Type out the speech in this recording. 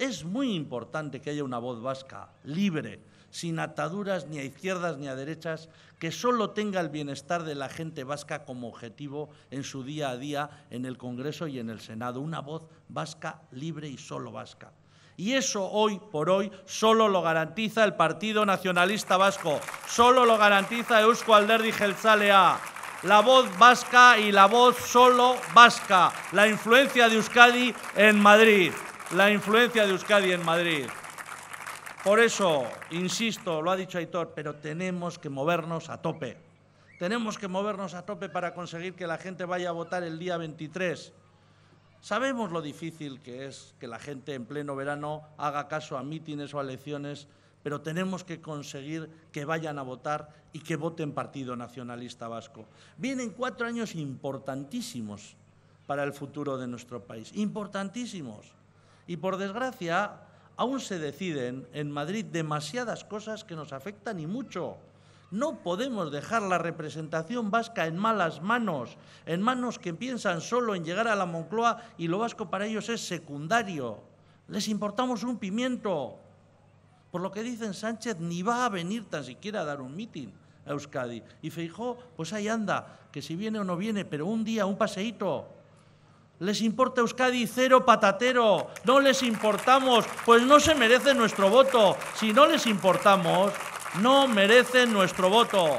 Es muy importante que haya una voz vasca, libre, sin ataduras ni a izquierdas ni a derechas, que solo tenga el bienestar de la gente vasca como objetivo en su día a día en el Congreso y en el Senado. Una voz vasca, libre y solo vasca. Y eso hoy por hoy solo lo garantiza el Partido Nacionalista Vasco, solo lo garantiza Eusko Alderdi Gelsalea. La voz vasca y la voz solo vasca, la influencia de Euskadi en Madrid la influencia de Euskadi en Madrid. Por eso, insisto, lo ha dicho Aitor, pero tenemos que movernos a tope. Tenemos que movernos a tope para conseguir que la gente vaya a votar el día 23. Sabemos lo difícil que es que la gente en pleno verano haga caso a mítines o a elecciones, pero tenemos que conseguir que vayan a votar y que voten Partido Nacionalista Vasco. Vienen cuatro años importantísimos para el futuro de nuestro país, importantísimos. Y por desgracia, aún se deciden en Madrid demasiadas cosas que nos afectan y mucho. No podemos dejar la representación vasca en malas manos, en manos que piensan solo en llegar a la Moncloa y lo vasco para ellos es secundario. Les importamos un pimiento. Por lo que dicen Sánchez, ni va a venir tan siquiera a dar un mitin a Euskadi. Y Feijó, pues ahí anda, que si viene o no viene, pero un día, un paseíto. ¿Les importa Euskadi cero patatero? No les importamos, pues no se merece nuestro voto. Si no les importamos, no merecen nuestro voto.